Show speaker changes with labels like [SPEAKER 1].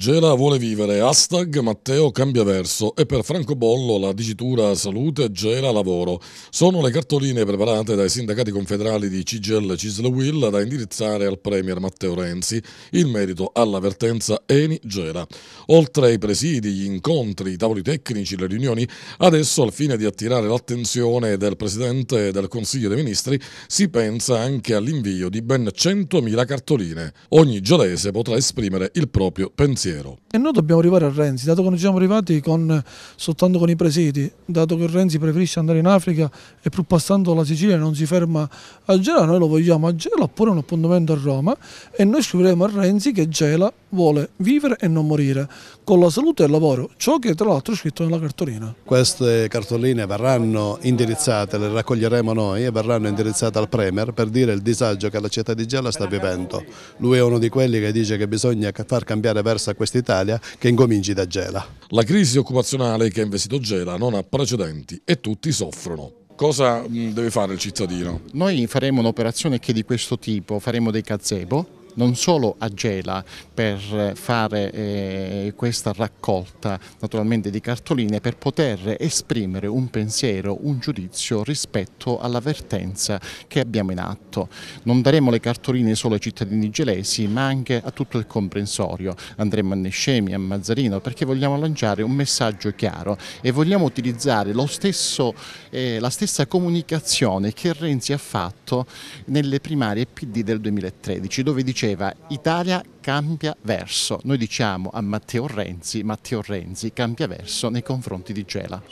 [SPEAKER 1] Gela vuole vivere, hashtag Matteo cambia verso e per Francobollo la dicitura salute, Gela lavoro. Sono le cartoline preparate dai sindacati confederali di CGL Cislewill da indirizzare al Premier Matteo Renzi in merito all'avvertenza Eni Gela. Oltre ai presidi, gli incontri, i tavoli tecnici, le riunioni, adesso al fine di attirare l'attenzione del Presidente del Consiglio dei Ministri si pensa anche all'invio di ben 100.000 cartoline. Ogni gelese potrà esprimere il proprio pensiero pensiero.
[SPEAKER 2] E noi dobbiamo arrivare a Renzi, dato che non ci siamo arrivati con, soltanto con i presidi, dato che Renzi preferisce andare in Africa e pur passando la Sicilia non si ferma a Gela, noi lo vogliamo a Gela oppure un appuntamento a Roma e noi scriveremo a Renzi che Gela vuole vivere e non morire con la salute e il lavoro, ciò che tra l'altro è scritto nella cartolina.
[SPEAKER 3] Queste cartoline verranno indirizzate, le raccoglieremo noi e verranno indirizzate al Premier per dire il disagio che la città di Gela sta vivendo. Lui è uno di quelli che dice che bisogna far cambiare verso a quest'Italia che incominci da Gela. La crisi occupazionale che ha
[SPEAKER 1] investito Gela non ha precedenti
[SPEAKER 4] e tutti soffrono cosa deve fare il cittadino? Noi faremo un'operazione che è di questo tipo, faremo dei gazebo non solo a Gela per fare eh, questa raccolta naturalmente di cartoline per poter esprimere un pensiero, un giudizio rispetto all'avvertenza che abbiamo in atto. Non daremo le cartoline solo ai cittadini gelesi ma anche a tutto il comprensorio, andremo a Nescemi, a Mazzarino perché vogliamo lanciare un messaggio chiaro e vogliamo utilizzare stesso, eh, la stessa comunicazione che Renzi ha fatto nelle primarie PD del 2013 dove diceva diceva Italia cambia verso, noi diciamo a Matteo Renzi, Matteo Renzi cambia verso nei confronti di Gela.